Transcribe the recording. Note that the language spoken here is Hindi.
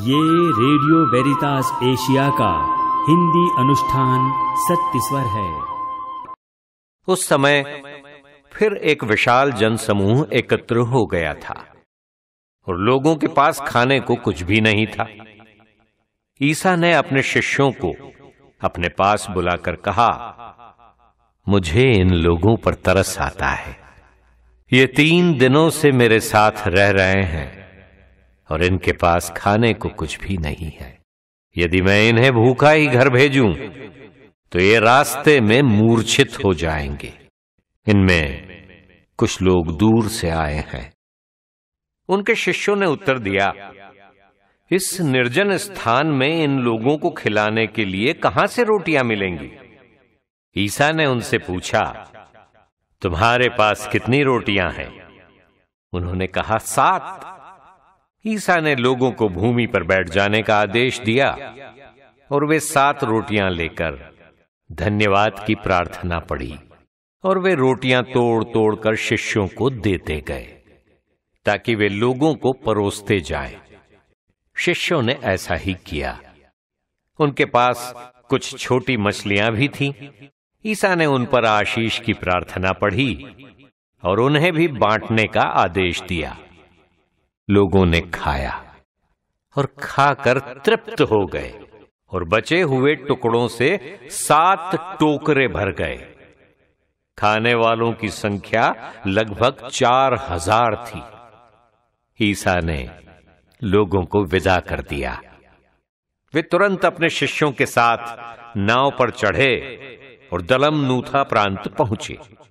ये रेडियो वेरितास एशिया का हिंदी अनुष्ठान सत्य स्वर है उस समय फिर एक विशाल जनसमूह एकत्र हो गया था और लोगों के पास खाने को कुछ भी नहीं था ईसा ने अपने शिष्यों को अपने पास बुलाकर कहा मुझे इन लोगों पर तरस आता है ये तीन दिनों से मेरे साथ रह रहे हैं और इनके पास खाने को कुछ भी नहीं है यदि मैं इन्हें भूखा ही घर भेजूं तो ये रास्ते में मूर्छित हो जाएंगे इनमें कुछ लोग दूर से आए हैं उनके शिष्यों ने उत्तर दिया इस निर्जन स्थान में इन लोगों को खिलाने के लिए कहां से रोटियां मिलेंगी ईसा ने उनसे पूछा तुम्हारे पास कितनी रोटियां हैं उन्होंने कहा सात ईसा ने लोगों को भूमि पर बैठ जाने का आदेश दिया और वे सात रोटियां लेकर धन्यवाद की प्रार्थना पढ़ी और वे रोटियां तोड़ तोड़ कर शिष्यों को देते गए ताकि वे लोगों को परोसते जाएं। शिष्यों ने ऐसा ही किया उनके पास कुछ छोटी मछलियां भी थीं। ईसा ने उन पर आशीष की प्रार्थना पढ़ी और उन्हें भी बांटने का आदेश दिया लोगों ने खाया और खाकर तृप्त हो गए और बचे हुए टुकड़ों से सात टोकरे भर गए खाने वालों की संख्या लगभग चार हजार थी ईसा ने लोगों को विदा कर दिया वे तुरंत अपने शिष्यों के साथ नाव पर चढ़े और दलम नूथा प्रांत पहुंचे